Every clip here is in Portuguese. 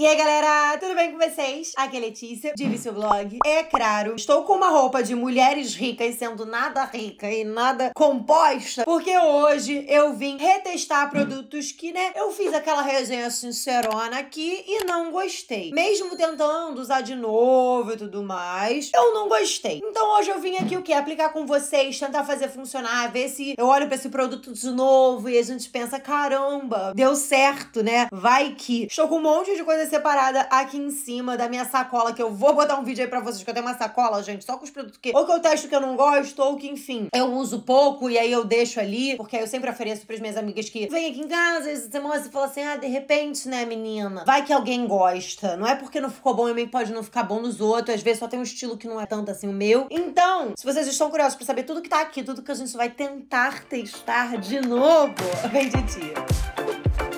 E aí, galera, tudo bem com vocês? Aqui é Letícia, de Vício Vlog. É claro, estou com uma roupa de mulheres ricas, sendo nada rica e nada composta, porque hoje eu vim retestar produtos que, né, eu fiz aquela resenha sincerona aqui e não gostei. Mesmo tentando usar de novo e tudo mais, eu não gostei. Então hoje eu vim aqui o quê? Aplicar com vocês, tentar fazer funcionar, ver se eu olho para esse produto de novo e a gente pensa, caramba, deu certo, né? Vai que. Estou com um monte de coisas separada aqui em cima da minha sacola, que eu vou botar um vídeo aí pra vocês, que eu tenho uma sacola, gente, só com os produtos que ou que eu testo que eu não gosto, ou que, enfim, eu uso pouco e aí eu deixo ali, porque aí eu sempre ofereço pras minhas amigas que vêm aqui em casa, essa semana você fala assim, ah, de repente, né, menina, vai que alguém gosta. Não é porque não ficou bom e nem pode não ficar bom nos outros, às vezes só tem um estilo que não é tanto assim o meu. Então, se vocês estão curiosos pra saber tudo que tá aqui, tudo que a gente vai tentar testar de novo, vem de tia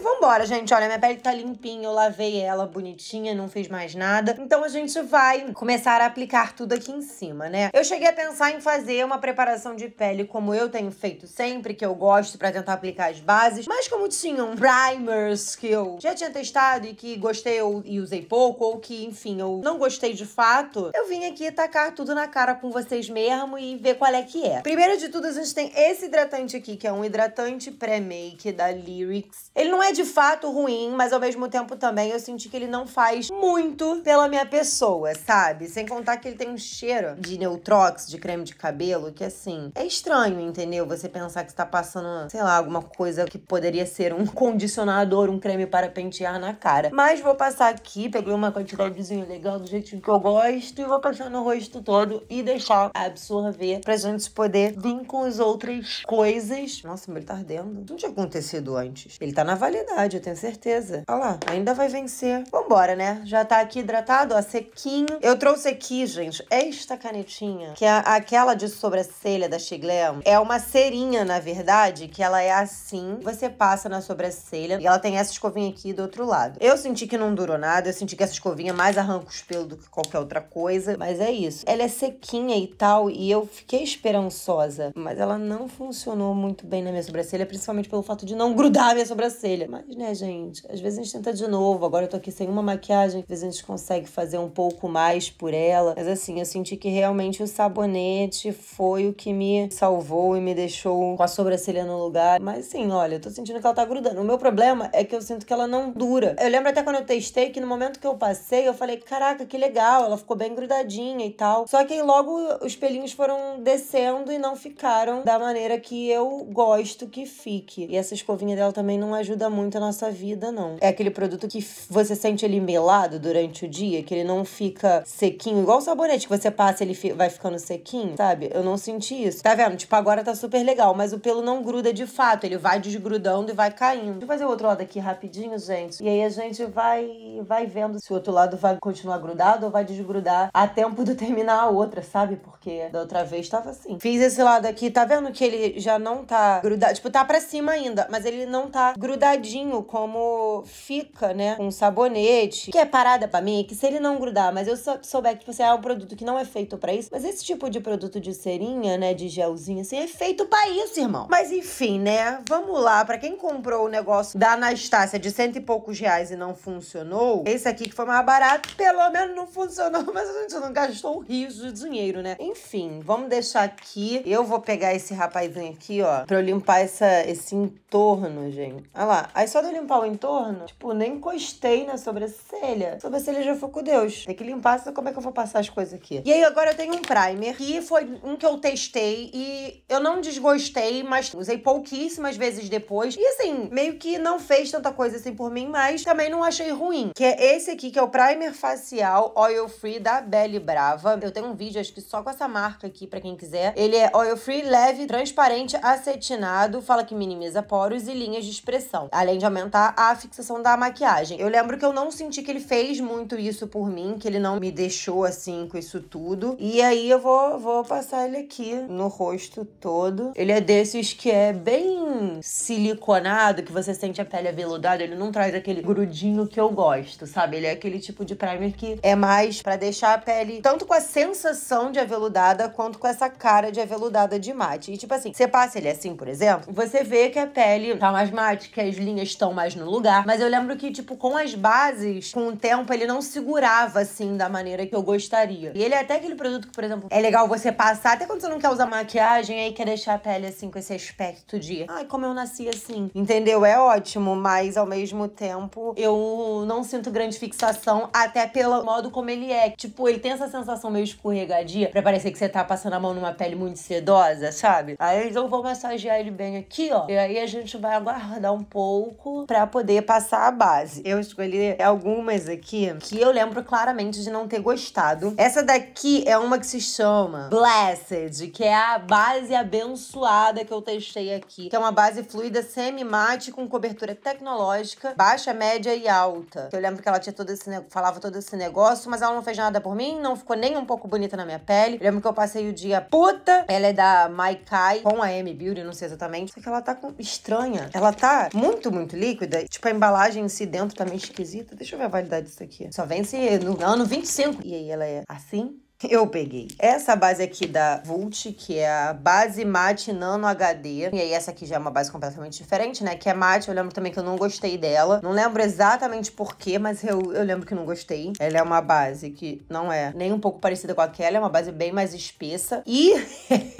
vambora, gente. Olha, minha pele tá limpinha, eu lavei ela bonitinha, não fiz mais nada. Então a gente vai começar a aplicar tudo aqui em cima, né? Eu cheguei a pensar em fazer uma preparação de pele como eu tenho feito sempre, que eu gosto para tentar aplicar as bases, mas como tinham primers que eu já tinha testado e que gostei ou e usei pouco, ou que, enfim, eu não gostei de fato, eu vim aqui tacar tudo na cara com vocês mesmo e ver qual é que é. Primeiro de tudo, a gente tem esse hidratante aqui, que é um hidratante pré-make da Lyrics. Ele não é de fato ruim, mas ao mesmo tempo também eu senti que ele não faz muito pela minha pessoa, sabe? Sem contar que ele tem um cheiro de Neutrox, de creme de cabelo, que assim, é estranho, entendeu? Você pensar que está passando, sei lá, alguma coisa que poderia ser um condicionador, um creme para pentear na cara. Mas vou passar aqui, peguei uma quantidadezinha legal do jeitinho que eu gosto e vou passar no rosto todo e deixar absorver pra gente poder vir com as outras coisas. Nossa, meu, ele tá ardendo. Não tinha acontecido antes. Ele tá na validade probabilidade, eu tenho certeza. Olha lá, ainda vai vencer. Vambora, né? Já tá aqui hidratado, ó, sequinho. Eu trouxe aqui, gente, esta canetinha, que é aquela de sobrancelha da Chiglam. É uma cerinha, na verdade, que ela é assim. Você passa na sobrancelha e ela tem essa escovinha aqui do outro lado. Eu senti que não durou nada, eu senti que essa escovinha mais arranca os pelos do que qualquer outra coisa, mas é isso. Ela é sequinha e tal, e eu fiquei esperançosa, mas ela não funcionou muito bem na minha sobrancelha, principalmente pelo fato de não grudar a minha sobrancelha mas né, gente? Às vezes a gente tenta de novo. Agora eu tô aqui sem uma maquiagem, às vezes a gente consegue fazer um pouco mais por ela. Mas assim, eu senti que realmente o sabonete foi o que me salvou e me deixou com a sobrancelha no lugar. Mas sim, olha, eu tô sentindo que ela tá grudando. O meu problema é que eu sinto que ela não dura. Eu lembro até quando eu testei que no momento que eu passei, eu falei: caraca, que legal, ela ficou bem grudadinha e tal. Só que aí logo os pelinhos foram descendo e não ficaram da maneira que eu gosto que fique. E essa escovinha dela também não ajuda muito muito a nossa vida, não. É aquele produto que você sente ele melado durante o dia, que ele não fica sequinho, igual o sabonete que você passa ele vai ficando sequinho, sabe? Eu não senti isso. Tá vendo? Tipo, agora tá super legal, mas o pelo não gruda de fato, ele vai desgrudando e vai caindo. Deixa eu fazer o outro lado aqui rapidinho, gente. E aí a gente vai vai vendo se o outro lado vai continuar grudado ou vai desgrudar a tempo de terminar a outra, sabe? Porque da outra vez tava assim. Fiz esse lado aqui, tá vendo que ele já não tá grudado, tipo, tá para cima ainda, mas ele não tá grudadinho como fica, né? Um sabonete, que é parada para mim, que se ele não grudar, mas eu souber que você é um produto que não é feito para isso, mas esse tipo de produto de cerinha, né, de gelzinho assim, é feito para isso, irmão. Mas enfim, né? Vamos lá, para quem comprou o negócio da Anastácia de cento e poucos reais e não funcionou, esse aqui que foi mais barato, pelo menos não funcionou, mas a gente não gastou um riso de dinheiro, né? Enfim, vamos deixar aqui. Eu vou pegar esse rapazinho aqui, ó, pra eu limpar essa, esse entorno, gente. Olha lá. Aí só de eu limpar o entorno, tipo, nem encostei na sobrancelha. A sobrancelha já foi com Deus. Tem que limpar, senão como é que eu vou passar as coisas aqui? E aí agora eu tenho um primer, que foi um que eu testei e eu não desgostei, mas usei pouquíssimas vezes depois. E assim, meio que não fez tanta coisa assim por mim, mas também não achei ruim. Que é esse aqui, que é o primer facial oil free da Belly Brava. Eu tenho um vídeo, acho que só com essa marca aqui, pra quem quiser. Ele é oil free, leve, transparente, acetinado, fala que minimiza poros e linhas de expressão além de aumentar a fixação da maquiagem. Eu lembro que eu não senti que ele fez muito isso por mim, que ele não me deixou assim com isso tudo. E aí eu vou, vou passar ele aqui no rosto todo. Ele é desses que é bem siliconado, que você sente a pele aveludada, ele não traz aquele grudinho que eu gosto, sabe? Ele é aquele tipo de primer que é mais para deixar a pele tanto com a sensação de aveludada quanto com essa cara de aveludada de mate. E tipo assim, você passa ele assim, por exemplo, você vê que a pele tá mais mate, que é slim, estão mais no lugar. Mas eu lembro que, tipo, com as bases, com o tempo, ele não segurava assim da maneira que eu gostaria. E ele é até aquele produto que, por exemplo, é legal você passar, até quando você não quer usar maquiagem, aí quer deixar a pele assim com esse aspecto de ai, como eu nasci assim. Entendeu? É ótimo, mas ao mesmo tempo eu não sinto grande fixação, até pelo modo como ele é. Tipo, ele tem essa sensação meio escorregadia pra parecer que você tá passando a mão numa pele muito sedosa, sabe? Aí eu vou massagear ele bem aqui, ó. E aí a gente vai aguardar um pouco pouco para poder passar a base. Eu escolhi algumas aqui que eu lembro claramente de não ter gostado. Essa daqui é uma que se chama Blessed, que é a base abençoada que eu testei aqui, que é uma base fluida semi-mate com cobertura tecnológica, baixa, média e alta. Eu lembro que ela tinha todo esse falava todo esse negócio, mas ela não fez nada por mim, não ficou nem um pouco bonita na minha pele. Eu lembro que eu passei o dia puta. Ela é da Maikai com a M Beauty, não sei exatamente. Só que ela tá com... estranha. Ela tá muito muito, muito líquida. Tipo, a embalagem em si dentro tá meio esquisita. Deixa eu ver a validade disso aqui. Só vence no ano 25. E aí ela é assim, eu peguei. Essa base aqui da Vult, que é a base matte nano HD. E aí essa aqui já é uma base completamente diferente, né? Que é matte, eu lembro também que eu não gostei dela. Não lembro exatamente porquê, mas eu, eu lembro que não gostei. Ela é uma base que não é nem um pouco parecida com aquela, é uma base bem mais espessa. E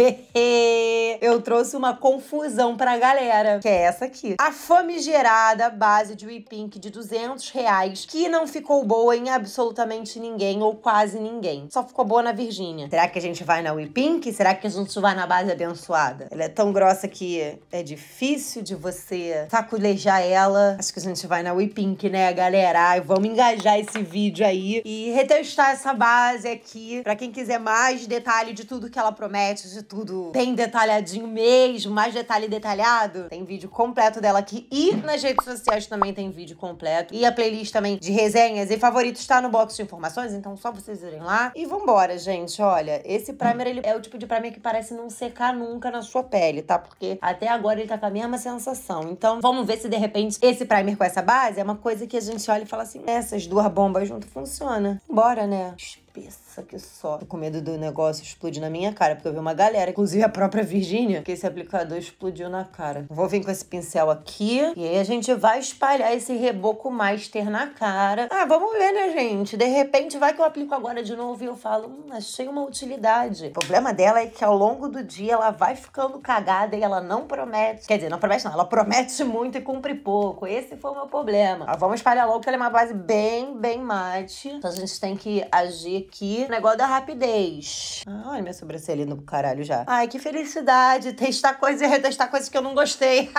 eu trouxe uma confusão pra galera, que é essa aqui. A famigerada base de Pink de 200 reais, que não ficou boa em absolutamente ninguém ou quase ninguém. Só ficou na Virgínia. Será que a gente vai na Wipink? Será que a gente vai na base abençoada? Ela é tão grossa que é difícil de você saculejar ela. Acho que a gente vai na Wipink, né, galera? vamos engajar esse vídeo aí e retestar essa base aqui. Pra quem quiser mais detalhe de tudo que ela promete, de tudo bem detalhadinho mesmo, mais detalhe detalhado, tem vídeo completo dela aqui. E nas redes sociais também tem vídeo completo. E a playlist também de resenhas e favoritos tá no box de informações, então só vocês irem lá. E vambora! agora, gente. Olha, esse primer ele é o tipo de primer que parece não secar nunca na sua pele, tá? Porque até agora ele tá com a mesma sensação. Então, vamos ver se de repente esse primer com essa base é uma coisa que a gente olha e fala assim: essas duas bombas juntas funciona. Bora, né? Pensa que só. Tô com medo do negócio explodir na minha cara, porque eu vi uma galera, inclusive a própria Virgínia, que esse aplicador explodiu na cara. Vou vir com esse pincel aqui e aí a gente vai espalhar esse reboco master na cara. Ah, vamos ver, né, gente? De repente vai que eu aplico agora de novo e eu falo, hum, achei uma utilidade. O problema dela é que ao longo do dia ela vai ficando cagada e ela não promete. Quer dizer, não promete não, ela promete muito e cumpre pouco. Esse foi o meu problema. Ah, vamos espalhar logo que ela é uma base bem, bem mate. Então a gente tem que agir aqui o negócio da rapidez. Ah, olha minha sobrancelha indo pro caralho já. Ai, que felicidade. Testar coisas e retestar coisas que eu não gostei.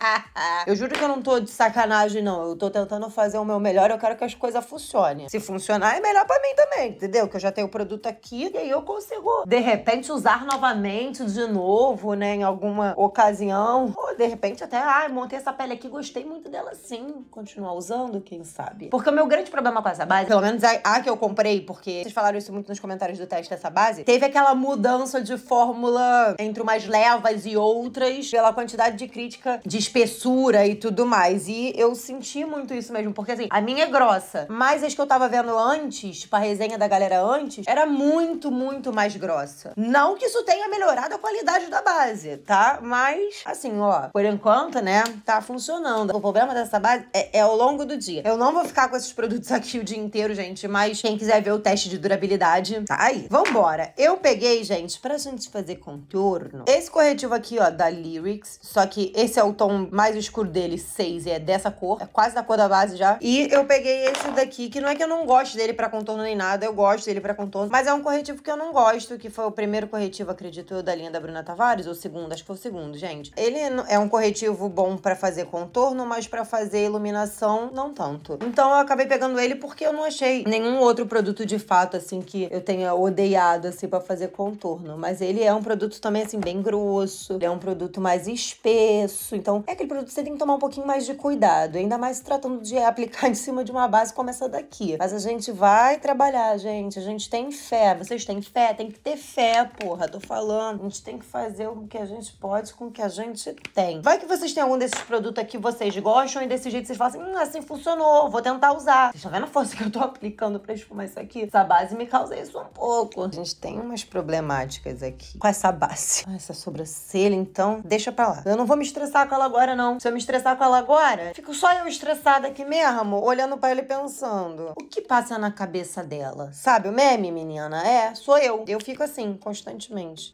eu juro que eu não tô de sacanagem, não. Eu tô tentando fazer o meu melhor. Eu quero que as coisas funcionem. Se funcionar, é melhor pra mim também, entendeu? Que eu já tenho o produto aqui e aí eu consigo, de repente, usar novamente, de novo, né? Em alguma ocasião. Ou, de repente, até, ai, ah, montei essa pele aqui, gostei muito dela sim. Continuar usando, quem sabe. Porque o meu grande problema com essa base, pelo menos a, a que eu comprei, porque porque vocês falaram isso muito nos comentários do teste dessa base, teve aquela mudança de fórmula entre umas levas e outras pela quantidade de crítica de espessura e tudo mais. E eu senti muito isso mesmo, porque assim, a minha é grossa, mas as que eu tava vendo antes, tipo a resenha da galera antes, era muito, muito mais grossa. Não que isso tenha melhorado a qualidade da base, tá? Mas, assim, ó, por enquanto, né, tá funcionando. O problema dessa base é, é ao longo do dia. Eu não vou ficar com esses produtos aqui o dia inteiro, gente, mas quem quiser ver o teste teste de durabilidade. Tá aí. Vambora. Eu peguei, gente, pra gente fazer contorno, esse corretivo aqui, ó, da Lyrics. Só que esse é o tom mais escuro dele, 6, e é dessa cor. É quase da cor da base já. E eu peguei esse daqui, que não é que eu não gosto dele pra contorno nem nada. Eu gosto dele pra contorno. Mas é um corretivo que eu não gosto, que foi o primeiro corretivo, acredito eu, da linha da Bruna Tavares. Ou segundo, acho que foi o segundo, gente. Ele é um corretivo bom pra fazer contorno, mas pra fazer iluminação, não tanto. Então eu acabei pegando ele porque eu não achei nenhum outro produto de fábrica fato, assim, que eu tenha odeado, assim, para fazer contorno. Mas ele é um produto também, assim, bem grosso. Ele é um produto mais espesso. Então, é aquele produto que você tem que tomar um pouquinho mais de cuidado. Ainda mais se tratando de aplicar em cima de uma base como essa daqui. Mas a gente vai trabalhar, gente. A gente tem fé. Vocês têm fé? Tem que ter fé, porra. Tô falando. A gente tem que fazer o que a gente pode com o que a gente tem. Vai que vocês têm algum desses produtos aqui que vocês gostam e desse jeito vocês falam assim, hum, assim funcionou, vou tentar usar. Vocês estão vendo a força que eu tô aplicando pra esfumar isso aqui? Sabe? da base me causa isso um pouco. A gente tem umas problemáticas aqui com essa base. Ah, essa sobrancelha, então, deixa pra lá. Eu não vou me estressar com ela agora, não. Se eu me estressar com ela agora, fico só eu estressada aqui mesmo, olhando pra ele pensando. O que passa na cabeça dela? Sabe o meme, menina? É, sou eu. Eu fico assim, constantemente.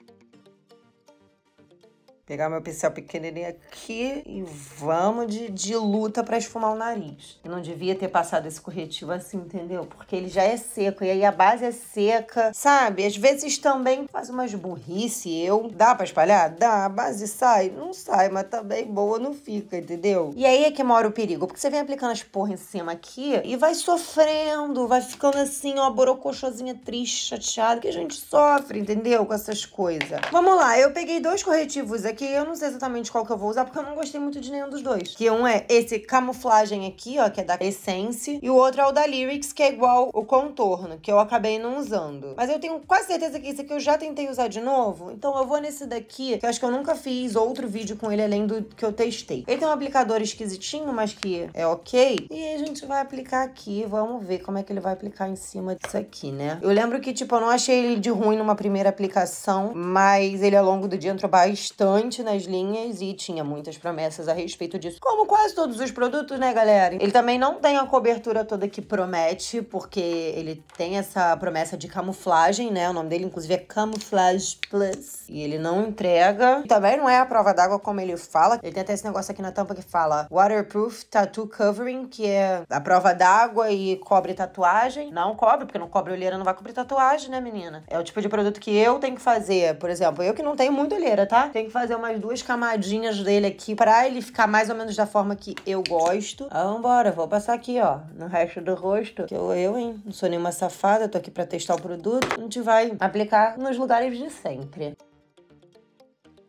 Pegar meu pincel pequenininho aqui e vamos de, de luta para esfumar o nariz. Eu não devia ter passado esse corretivo assim, entendeu? Porque ele já é seco e aí a base é seca, sabe? Às vezes também faz umas burrice eu. Dá para espalhar? Dá. A base sai? Não sai, mas também tá boa não fica, entendeu? E aí é que mora o perigo, porque você vem aplicando as porra em cima aqui e vai sofrendo, vai ficando assim, ó, borocochosinha triste, chateada, que a gente sofre, entendeu? Com essas coisas. Vamos lá, eu peguei dois corretivos aqui eu não sei exatamente qual que eu vou usar, porque eu não gostei muito de nenhum dos dois. Que um é esse camuflagem aqui, ó, que é da Essence. E o outro é o da Lyrics, que é igual o contorno, que eu acabei não usando. Mas eu tenho quase certeza que esse aqui eu já tentei usar de novo. Então eu vou nesse daqui, que eu acho que eu nunca fiz outro vídeo com ele além do que eu testei. Ele tem um aplicador esquisitinho, mas que é ok. E a gente vai aplicar aqui. Vamos ver como é que ele vai aplicar em cima disso aqui, né? Eu lembro que, tipo, eu não achei ele de ruim numa primeira aplicação, mas ele ao longo do dia entrou bastante bastante nas linhas e tinha muitas promessas a respeito disso. Como quase todos os produtos, né, galera? Ele também não tem a cobertura toda que promete, porque ele tem essa promessa de camuflagem, né? O nome dele, inclusive, é Camouflage Plus. E ele não entrega. Também não é a prova d'água como ele fala. Ele tem até esse negócio aqui na tampa que fala Waterproof Tattoo Covering, que é a prova d'água e cobre tatuagem. Não cobre, porque não cobre olheira, não vai cobrir tatuagem, né, menina? É o tipo de produto que eu tenho que fazer. Por exemplo, eu que não tenho muito olheira, tá? Tenho que fazer umas duas camadinhas dele aqui pra ele ficar mais ou menos da forma que eu gosto. Ah, vambora, vou passar aqui, ó, no resto do rosto. Que eu, eu, hein, não sou nenhuma safada, tô aqui pra testar o produto. A gente vai aplicar nos lugares de sempre.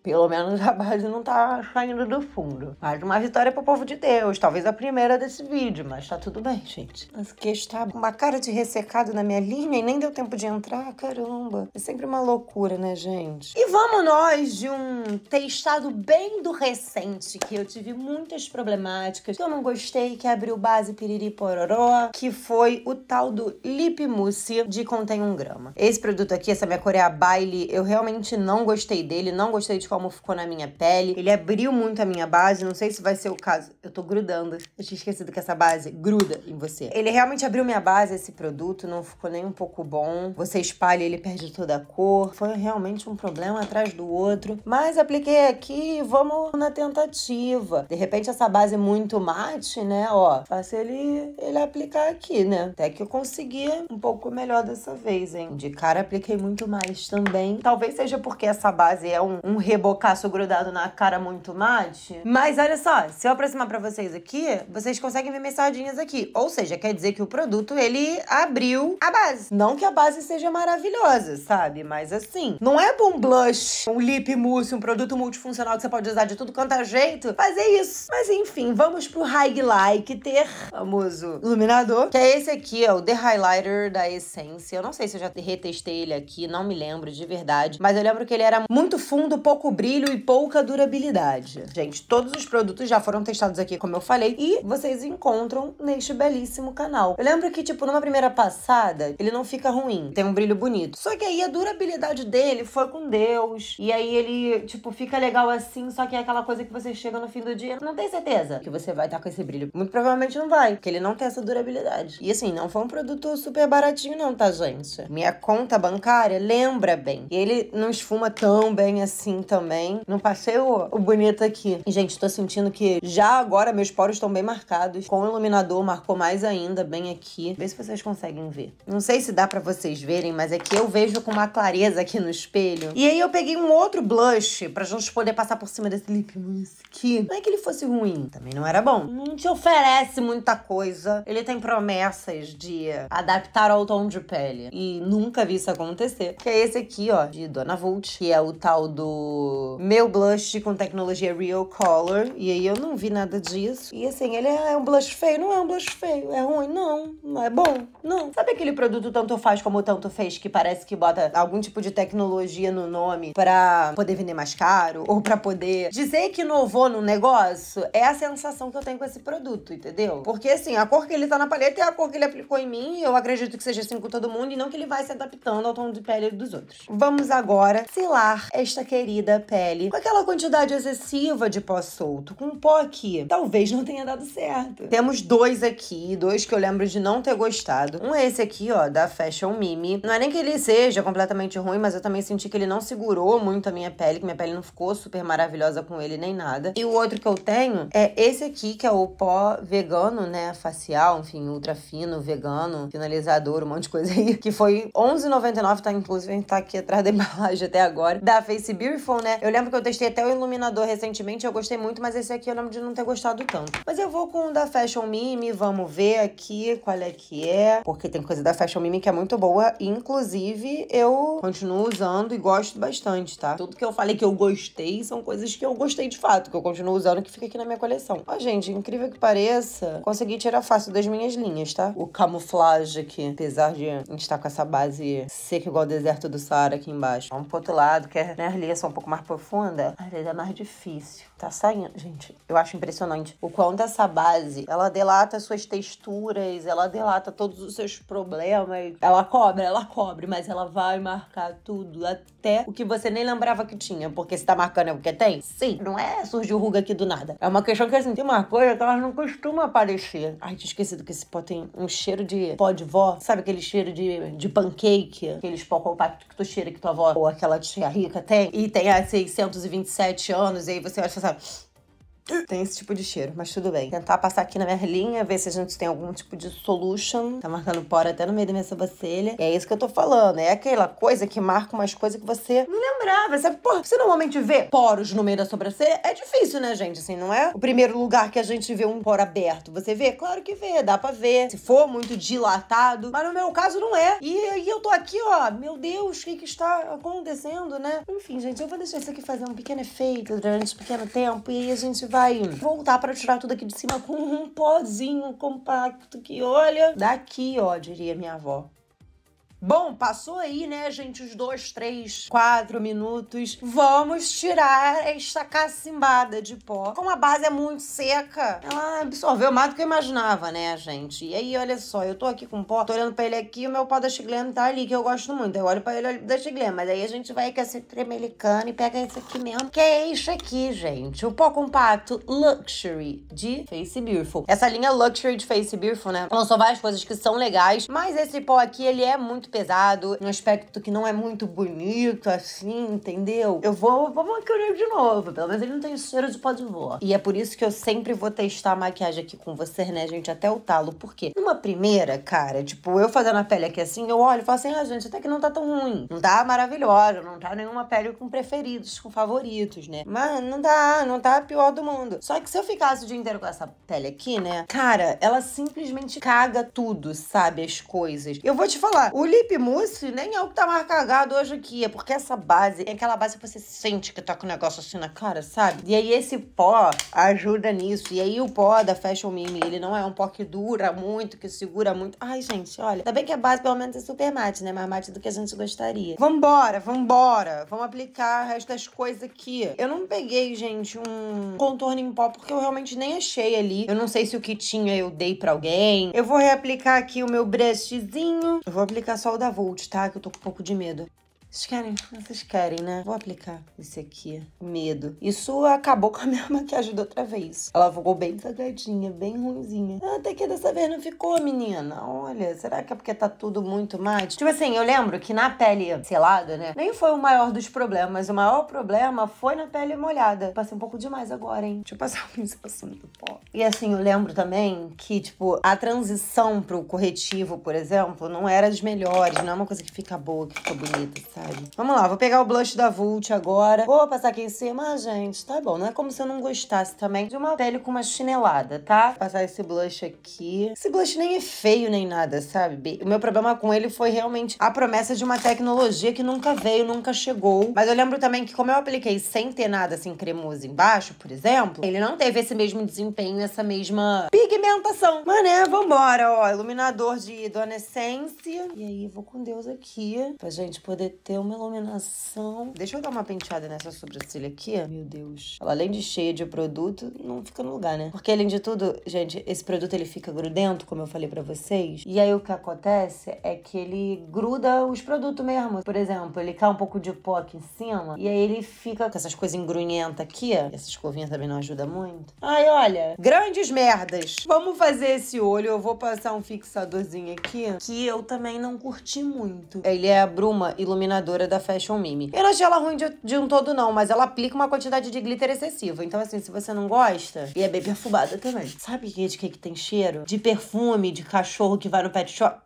Pelo menos a base não tá saindo do fundo. Mais uma vitória pro povo de Deus. Talvez a primeira desse vídeo, mas tá tudo bem, gente. Mas que está uma cara de ressecado na minha linha e nem deu tempo de entrar. Caramba. É sempre uma loucura, né, gente? E vamos nós de um testado bem do recente, que eu tive muitas problemáticas, que eu não gostei, que abriu base piriri pororó, que foi o tal do Lip Mousse de Contém 1 um Grama. Esse produto aqui, essa minha Coreia é Baile, eu realmente não gostei dele, não gostei de como ficou na minha pele. Ele abriu muito a minha base. Não sei se vai ser o caso. Eu tô grudando. Eu tinha esquecido que essa base gruda em você. Ele realmente abriu minha base, esse produto. Não ficou nem um pouco bom. Você espalha, ele perde toda a cor. Foi realmente um problema atrás do outro. Mas apliquei aqui vamos na tentativa. De repente, essa base é muito mate, né? Ó, faço ele, ele aplicar aqui, né? Até que eu consegui um pouco melhor dessa vez, hein? De cara, apliquei muito mais também. Talvez seja porque essa base é um, um re bocaço grudado na cara muito mate. Mas olha só, se eu aproximar para vocês aqui, vocês conseguem ver minhas aqui. Ou seja, quer dizer que o produto, ele abriu a base. Não que a base seja maravilhosa, sabe? Mas assim, não é um blush, um lip mousse, um produto multifuncional que você pode usar de tudo quanto é jeito, fazer isso. Mas enfim, vamos pro highlight ter famoso iluminador, que é esse aqui, ó, o The Highlighter da Essence. Eu não sei se eu já retestei ele aqui, não me lembro de verdade, mas eu lembro que ele era muito fundo, pouco brilho e pouca durabilidade. Gente, todos os produtos já foram testados aqui, como eu falei, e vocês encontram neste belíssimo canal. Eu lembro que, tipo, numa primeira passada, ele não fica ruim, tem um brilho bonito. Só que aí a durabilidade dele foi com Deus, e aí ele, tipo, fica legal assim, só que é aquela coisa que você chega no fim do dia, não tem certeza que você vai estar com esse brilho. Muito provavelmente não vai, porque ele não tem essa durabilidade. E assim, não foi um produto super baratinho não, tá, gente? Minha conta bancária lembra bem. E ele não esfuma tão bem assim, tão também. Não passei o, o bonito aqui. E, gente, tô sentindo que já agora meus poros estão bem marcados. Com o iluminador, marcou mais ainda, bem aqui. Vê se vocês conseguem ver. Não sei se dá pra vocês verem, mas é que eu vejo com uma clareza aqui no espelho. E aí eu peguei um outro blush pra gente poder passar por cima desse lip mousse aqui. Não é que ele fosse ruim, também não era bom. Não te oferece muita coisa. Ele tem promessas de adaptar ao tom de pele. E nunca vi isso acontecer. Que é esse aqui, ó, de Dona Vult, que é o tal do meu blush com tecnologia Real Color. E aí eu não vi nada disso. E assim, ele é um blush feio? Não é um blush feio. É ruim? Não. Não é bom? Não. Sabe aquele produto tanto faz como tanto fez que parece que bota algum tipo de tecnologia no nome pra poder vender mais caro ou pra poder dizer que inovou no negócio? É a sensação que eu tenho com esse produto, entendeu? Porque assim, a cor que ele tá na paleta é a cor que ele aplicou em mim. Eu acredito que seja assim com todo mundo e não que ele vai se adaptando ao tom de pele dos outros. Vamos agora selar esta querida pele, com aquela quantidade excessiva de pó solto, com pó aqui, talvez não tenha dado certo. Temos dois aqui, dois que eu lembro de não ter gostado. Um é esse aqui, ó, da Fashion Mimi. Não é nem que ele seja completamente ruim, mas eu também senti que ele não segurou muito a minha pele, que minha pele não ficou super maravilhosa com ele nem nada. E o outro que eu tenho é esse aqui, que é o pó vegano, né, facial, enfim, ultra fino, vegano, finalizador, um monte de coisa aí, que foi R$11,99, tá inclusive, tá aqui atrás da embalagem até agora, da Face Beautiful, né, né? Eu lembro que eu testei até o iluminador recentemente, eu gostei muito, mas esse aqui eu lembro de não ter gostado tanto. Mas eu vou com o da Fashion Mimi, vamos ver aqui qual é que é. Porque tem coisa da Fashion Mimi que é muito boa, inclusive eu continuo usando e gosto bastante, tá? Tudo que eu falei que eu gostei são coisas que eu gostei de fato, que eu continuo usando, que fica aqui na minha coleção. Ó, gente, incrível que pareça, consegui tirar fácil das minhas linhas, tá? O camuflagem aqui, apesar de a gente estar tá com essa base seca igual o deserto do Saara aqui embaixo. Vamos pro outro lado, que é, né, as linhas é são um pouco mais profunda, às vezes é mais difícil. Tá saindo. Gente, eu acho impressionante o quanto essa base, ela delata suas texturas, ela delata todos os seus problemas. Ela cobre, ela cobre, mas ela vai marcar tudo, até o que você nem lembrava que tinha. Porque se tá marcando é porque tem? Sim. Não é surgiu ruga aqui do nada. É uma questão que, assim, tem uma coisa que elas não costumam aparecer. Ai, tinha esquecido que esse pó tem um cheiro de pó de vó. Sabe aquele cheiro de, de pancake? Aqueles pó compacto que tu cheira que tua avó ou aquela tia rica tem? E tem a faz 627 anos, e aí você olha e fala tem esse tipo de cheiro, mas tudo bem. Tentar passar aqui na minha linha, ver se a gente tem algum tipo de solution. Tá marcando pó até no meio da minha sobrancelha. E é isso que eu tô falando. É aquela coisa que marca umas coisas que você não lembrava. Você, porra, você normalmente vê poros no meio da sobrancelha? É difícil, né, gente? Assim, não é o primeiro lugar que a gente vê um poro aberto. Você vê? Claro que vê, dá pra ver. Se for muito dilatado. Mas no meu caso, não é. E, e eu tô aqui, ó. Meu Deus, o que que está acontecendo, né? Enfim, gente, eu vou deixar isso aqui fazer um pequeno efeito durante um pequeno tempo. E aí a gente vai vai voltar para tirar tudo aqui de cima com um pozinho compacto que, olha, daqui, ó, diria minha avó. Bom, passou aí, né, gente, os dois, três, quatro minutos. Vamos tirar esta cacimbada de pó. Como a base é muito seca, ela absorveu mais do que eu imaginava, né, gente? E aí, olha só, eu tô aqui com pó, tô olhando pra ele aqui, o meu pó da chiclena tá ali, que eu gosto muito. Eu olho pra ele olho da chiclena, mas aí a gente vai com esse tremelicano e pega esse aqui mesmo, que é este aqui, gente. O pó compacto Luxury de Face Beautiful. Essa linha Luxury de Face Beautiful, né, lançou várias coisas que são legais, mas esse pó aqui, ele é muito pesado, um aspecto que não é muito bonito, assim, entendeu? Eu vou, vou maquiar de novo, pelo menos ele não tem cheiro de pó de vó. E é por isso que eu sempre vou testar a maquiagem aqui com você, né, gente, até o talo. Por quê? Numa primeira, cara, tipo, eu fazendo a pele aqui assim, eu olho e falo assim, ah, gente, até que não tá tão ruim. Não tá maravilhosa, não tá nenhuma pele com preferidos, com favoritos, né? Mas não tá, não tá pior do mundo. Só que se eu ficasse o dia inteiro com essa pele aqui, né, cara, ela simplesmente caga tudo, sabe? As coisas. Eu vou te falar, o Li Felipe nem é o que tá mais cagado hoje aqui. É porque essa base é aquela base que você sente que tá com o um negócio assim na cara, sabe? E aí esse pó ajuda nisso. E aí o pó da Fashion Mimi ele não é um pó que dura muito, que segura muito. Ai, gente, olha. Ainda bem que a base pelo menos é super mate, né? Mais mate do que a gente gostaria. Vambora, vambora. Vamos aplicar o resto das coisas aqui. Eu não peguei, gente, um contorno em pó porque eu realmente nem achei ali. Eu não sei se o que tinha eu dei pra alguém. Eu vou reaplicar aqui o meu brushzinho. Eu vou aplicar só pessoal da Volt, tá? Que eu tô com um pouco de medo. Vocês querem? Vocês querem, né? Vou aplicar esse aqui. Medo. Isso acabou com a minha maquiagem da outra vez. Ela ficou bem cagadinha, bem ruimzinha. Ah, até que dessa vez não ficou, menina. Olha, será que é porque tá tudo muito mate? Tipo assim, eu lembro que na pele selada, né? Nem foi o maior dos problemas. O maior problema foi na pele molhada. Passei um pouco demais agora, hein? Deixa eu passar um pincelzinho do pó. E assim, eu lembro também que, tipo, a transição pro corretivo, por exemplo, não era das melhores. Não é uma coisa que fica boa, que fica bonita, sabe? Vamos lá, vou pegar o blush da Vult agora. Vou passar aqui em cima. Ah, gente, tá bom. Não é como se eu não gostasse também de uma pele com uma chinelada, tá? Vou passar esse blush aqui. Esse blush nem é feio nem nada, sabe? O meu problema com ele foi realmente a promessa de uma tecnologia que nunca veio, nunca chegou. Mas eu lembro também que como eu apliquei sem ter nada assim cremoso embaixo, por exemplo, ele não teve esse mesmo desempenho, essa mesma pigmentação. Mané, vambora, ó. Iluminador de Dona Essence. E aí, vou com Deus aqui pra gente poder ter ter uma iluminação. Deixa eu dar uma penteada nessa sobrancelha aqui. Meu Deus. Ela, além de cheia de produto, não fica no lugar, né? Porque, além de tudo, gente, esse produto ele fica grudento, como eu falei pra vocês. E aí o que acontece é que ele gruda os produtos mesmo. Por exemplo, ele cai um pouco de pó aqui em cima. E aí ele fica com essas coisas engrunhentas aqui. Essa escovinha também não ajuda muito. Ai, olha. Grandes merdas. Vamos fazer esse olho. Eu vou passar um fixadorzinho aqui. Que eu também não curti muito. Ele é a bruma iluminadora coordenadora da Fashion Mimi. Eu não achei ela ruim de, de um todo, não, mas ela aplica uma quantidade de glitter excessiva. Então, assim, se você não gosta, e é bem perfumada também. Sabe de que, que tem cheiro? De perfume, de cachorro que vai no pet shop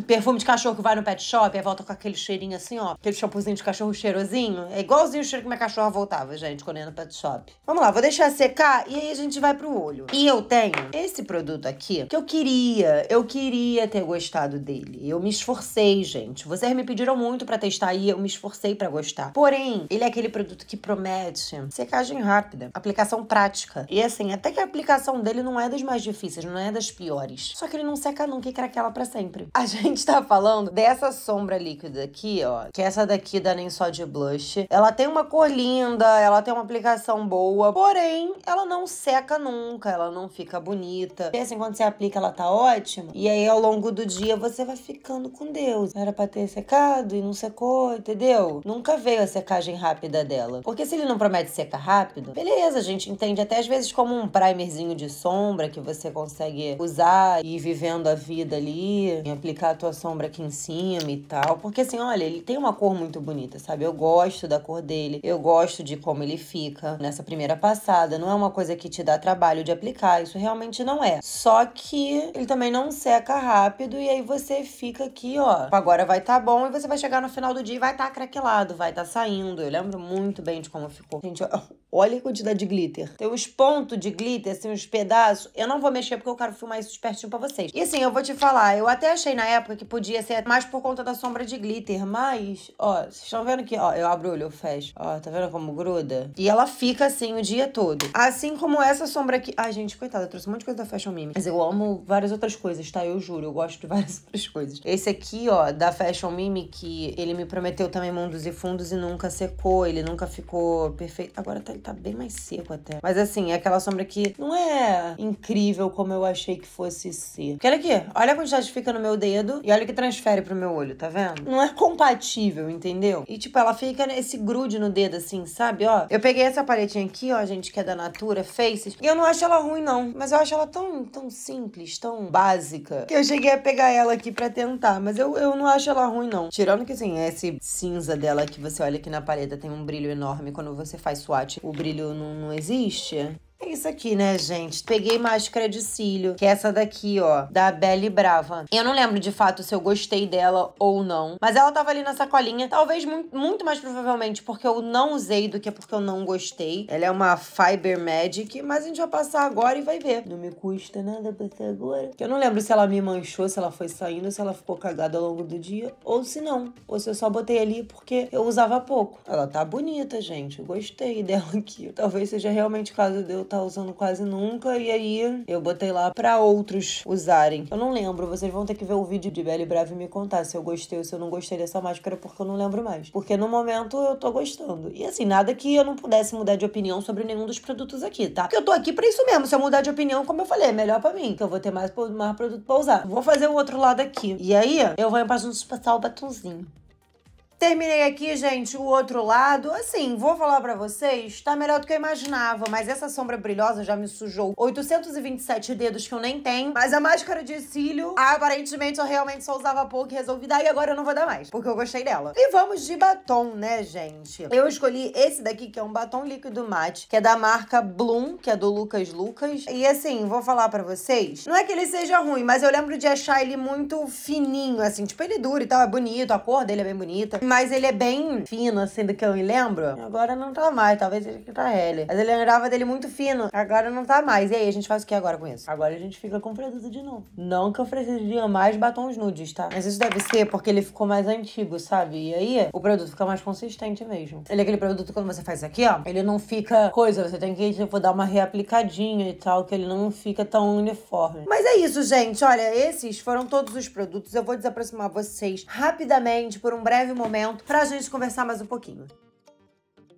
perfume de cachorro que vai no pet shop e volta com aquele cheirinho assim, ó. Aquele shampoozinho de cachorro cheirosinho. É igualzinho o cheiro que minha cachorra voltava, gente, quando ia no pet shop. Vamos lá, vou deixar secar e aí a gente vai pro olho. E eu tenho esse produto aqui que eu queria, eu queria ter gostado dele. Eu me esforcei, gente. Vocês me pediram muito para testar e eu me esforcei para gostar. Porém, ele é aquele produto que promete secagem rápida, aplicação prática. E assim, até que a aplicação dele não é das mais difíceis, não é das piores. Só que ele não seca nunca e craquela para sempre. A gente gente tá falando dessa sombra líquida aqui, ó, que é essa daqui da Nem Só de Blush. Ela tem uma cor linda, ela tem uma aplicação boa, porém, ela não seca nunca, ela não fica bonita. E assim, quando você aplica, ela tá ótima. E aí, ao longo do dia, você vai ficando com Deus. Era pra ter secado e não secou, entendeu? Nunca veio a secagem rápida dela. Porque se ele não promete secar rápido, beleza, a gente entende até às vezes como um primerzinho de sombra que você consegue usar e ir vivendo a vida ali, e aplicar tua sombra aqui em cima e tal. Porque assim, olha, ele tem uma cor muito bonita, sabe? Eu gosto da cor dele, eu gosto de como ele fica nessa primeira passada. Não é uma coisa que te dá trabalho de aplicar, isso realmente não é. Só que ele também não seca rápido e aí você fica aqui, ó. Agora vai tá bom e você vai chegar no final do dia e vai tá craquelado, vai tá saindo. Eu lembro muito bem de como ficou. Gente, eu Olha a quantidade de glitter. Tem uns pontos de glitter, assim, uns pedaços. Eu não vou mexer porque eu quero filmar isso espertinho pra vocês. E assim, eu vou te falar, eu até achei na época que podia ser mais por conta da sombra de glitter, mas, ó, vocês estão vendo aqui? ó, eu abro o olho, eu fecho. Ó, tá vendo como gruda? E ela fica assim o dia todo. Assim como essa sombra aqui. Ai, gente, coitada, eu trouxe um monte de coisa da Fashion Mimi. Mas eu amo várias outras coisas, tá? Eu juro, eu gosto de várias outras coisas. Esse aqui, ó, da Fashion Mimi, que ele me prometeu também mundos e fundos e nunca secou, ele nunca ficou perfeito. Agora tá ele tá bem mais seco até. Mas assim, é aquela sombra que não é incrível como eu achei que fosse ser. Porque olha aqui, olha a quantidade que fica no meu dedo e olha o que transfere pro meu olho, tá vendo? Não é compatível, entendeu? E tipo, ela fica esse grude no dedo assim, sabe? Ó, eu peguei essa paletinha aqui, ó, gente, que é da Natura, Faces. E eu não acho ela ruim, não. Mas eu acho ela tão, tão simples, tão básica, que eu cheguei a pegar ela aqui pra tentar. Mas eu, eu não acho ela ruim, não. Tirando que, assim, esse cinza dela que você olha aqui na paleta tem um brilho enorme. Quando você faz swatch, o o brilho não, não existe? É isso aqui, né, gente? Peguei máscara de cílio, que é essa daqui, ó, da Belle Brava. Eu não lembro de fato se eu gostei dela ou não, mas ela tava ali na sacolinha, talvez muito mais provavelmente porque eu não usei do que porque eu não gostei. Ela é uma Fiber Magic, mas a gente vai passar agora e vai ver. Não me custa nada passar agora. Eu não lembro se ela me manchou, se ela foi saindo, se ela ficou cagada ao longo do dia, ou se não. Ou se eu só botei ali porque eu usava pouco. Ela tá bonita, gente. Eu gostei dela aqui. Talvez seja realmente caso de eu tá usando quase nunca. E aí eu botei lá pra outros usarem. Eu não lembro, vocês vão ter que ver o vídeo de Bela e e me contar se eu gostei ou se eu não gostei dessa máscara, porque eu não lembro mais. Porque no momento eu tô gostando. E assim, nada que eu não pudesse mudar de opinião sobre nenhum dos produtos aqui, tá? Porque eu tô aqui pra isso mesmo. Se eu mudar de opinião, como eu falei, é melhor pra mim. Que eu vou ter mais, mais produto pra usar. Vou fazer o outro lado aqui. E aí, eu vou em passar o batonzinho. Terminei aqui, gente, o outro lado. Assim, vou falar pra vocês, tá melhor do que eu imaginava, mas essa sombra brilhosa já me sujou 827 dedos que eu nem tenho. Mas a máscara de cílio, aparentemente, eu realmente só usava pouco e resolvi dar, e agora eu não vou dar mais, porque eu gostei dela. E vamos de batom, né, gente? Eu escolhi esse daqui, que é um batom líquido mate, que é da marca Bloom, que é do Lucas Lucas. E assim, vou falar pra vocês, não é que ele seja ruim, mas eu lembro de achar ele muito fininho, assim, tipo, ele é dura e tal, é bonito, a cor dele é bem bonita mas ele é bem fino, assim, do que eu me lembro. Agora não tá mais, talvez ele que tá ele. Mas eu lembrava dele muito fino, agora não tá mais. E aí, a gente faz o que agora com isso? Agora a gente fica com produto de novo. Não que eu precisaria mais batons nudes, tá? Mas isso deve ser porque ele ficou mais antigo, sabe? E aí, o produto fica mais consistente mesmo. Ele é aquele produto que quando você faz aqui, ó, ele não fica coisa, você tem que, tipo, dar uma reaplicadinha e tal, que ele não fica tão uniforme. Mas é isso, gente. Olha, esses foram todos os produtos. Eu vou desaproximar vocês rapidamente por um breve momento momento para a gente conversar mais um pouquinho.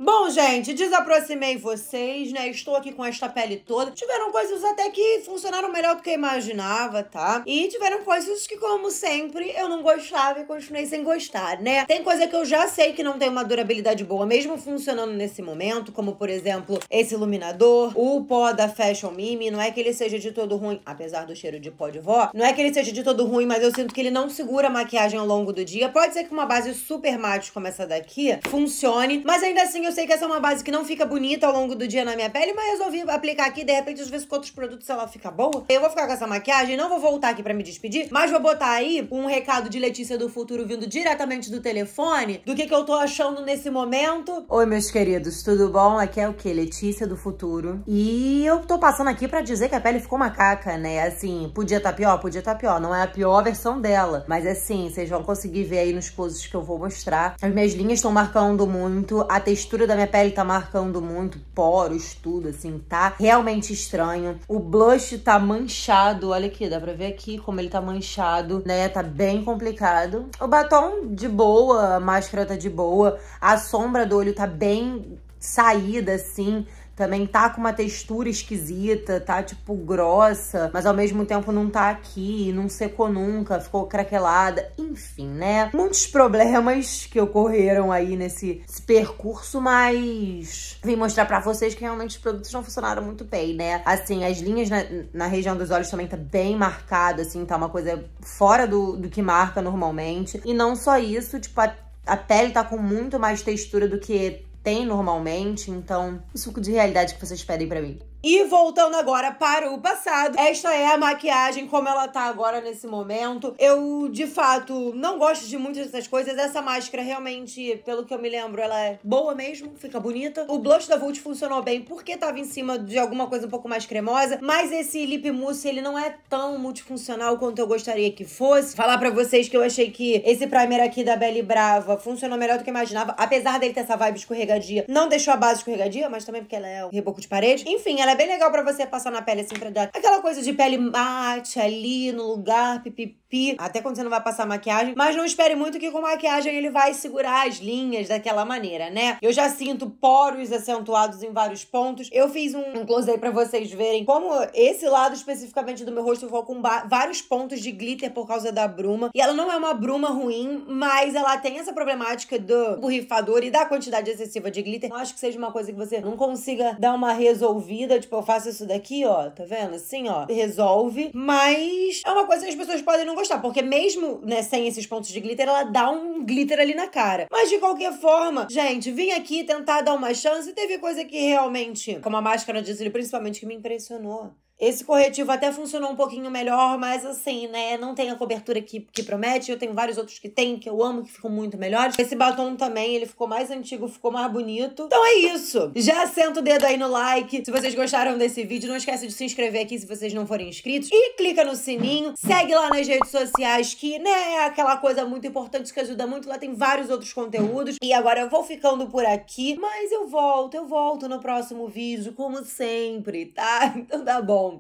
Bom, gente, desaproximei vocês, né? Estou aqui com esta pele toda. Tiveram coisas até que funcionaram melhor do que eu imaginava, tá? E tiveram coisas que, como sempre, eu não gostava e continuei sem gostar, né? Tem coisa que eu já sei que não tem uma durabilidade boa, mesmo funcionando nesse momento, como, por exemplo, esse iluminador, o pó da Fashion Mimi. Não é que ele seja de todo ruim, apesar do cheiro de pó de vó. Não é que ele seja de todo ruim, mas eu sinto que ele não segura a maquiagem ao longo do dia. Pode ser que uma base super mate como essa daqui funcione, mas ainda assim eu eu sei que essa é uma base que não fica bonita ao longo do dia na minha pele, mas resolvi aplicar aqui, de repente, às vezes com outros produtos ela fica boa. Eu vou ficar com essa maquiagem, não vou voltar aqui pra me despedir, mas vou botar aí um recado de Letícia do Futuro vindo diretamente do telefone, do que que eu tô achando nesse momento. Oi, meus queridos, tudo bom? Aqui é o que? Letícia do Futuro. E eu tô passando aqui para dizer que a pele ficou macaca, né? Assim, podia tá pior, podia tá pior. Não é a pior versão dela, mas assim, vocês vão conseguir ver aí nos poses que eu vou mostrar. As minhas linhas estão marcando muito, a textura da minha pele tá marcando muito, poros, tudo assim, tá realmente estranho. O blush tá manchado, olha aqui, dá pra ver aqui como ele tá manchado, né? Tá bem complicado. O batom de boa, a máscara tá de boa, a sombra do olho tá bem saída, assim, também tá com uma textura esquisita, tá tipo grossa, mas ao mesmo tempo não tá aqui, não secou nunca, ficou craquelada, enfim, né? Muitos problemas que ocorreram aí nesse percurso, mas vim mostrar pra vocês que realmente os produtos não funcionaram muito bem, né? Assim, as linhas na, na região dos olhos também tá bem marcado, assim, tá uma coisa fora do, do que marca normalmente. E não só isso, tipo, a, a pele tá com muito mais textura do que tem normalmente, então o suco de realidade que vocês pedem para mim. E voltando agora para o passado, esta é a maquiagem como ela tá agora nesse momento. Eu, de fato, não gosto de muitas dessas coisas. Essa máscara, realmente, pelo que eu me lembro, ela é boa mesmo, fica bonita. O blush da Vult funcionou bem porque tava em cima de alguma coisa um pouco mais cremosa, mas esse lip mousse, ele não é tão multifuncional quanto eu gostaria que fosse. Falar para vocês que eu achei que esse primer aqui da Belly Brava funcionou melhor do que eu imaginava, apesar dele ter essa vibe escorregadia. Não deixou a base escorregadia, mas também porque ela é o reboco de parede. Enfim, ela é é bem legal para você passar na pele, assim, pra dar aquela coisa de pele mate ali no lugar, pipipi. Até quando você não vai passar maquiagem. Mas não espere muito que com maquiagem ele vai segurar as linhas daquela maneira, né? Eu já sinto poros acentuados em vários pontos. Eu fiz um close aí pra vocês verem como esse lado especificamente do meu rosto ficou com vários pontos de glitter por causa da bruma. E ela não é uma bruma ruim, mas ela tem essa problemática do borrifador e da quantidade excessiva de glitter. Eu acho que seja uma coisa que você não consiga dar uma resolvida Tipo, eu faço isso daqui, ó, tá vendo? Assim, ó, resolve. Mas é uma coisa que as pessoas podem não gostar, porque mesmo, né, sem esses pontos de glitter, ela dá um glitter ali na cara. Mas de qualquer forma, gente, vim aqui tentar dar uma chance e teve coisa que realmente, como a máscara de cílio, principalmente, que me impressionou. Esse corretivo até funcionou um pouquinho melhor, mas assim, né? Não tem a cobertura que, que promete. Eu tenho vários outros que tem, que eu amo, que ficam muito melhores. Esse batom também, ele ficou mais antigo, ficou mais bonito. Então é isso. Já senta o dedo aí no like. Se vocês gostaram desse vídeo, não esquece de se inscrever aqui se vocês não forem inscritos. E clica no sininho. Segue lá nas redes sociais, que, né, é aquela coisa muito importante que ajuda muito. Lá tem vários outros conteúdos. E agora eu vou ficando por aqui, mas eu volto, eu volto no próximo vídeo, como sempre, tá? Então tá bom.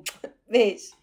Beijo.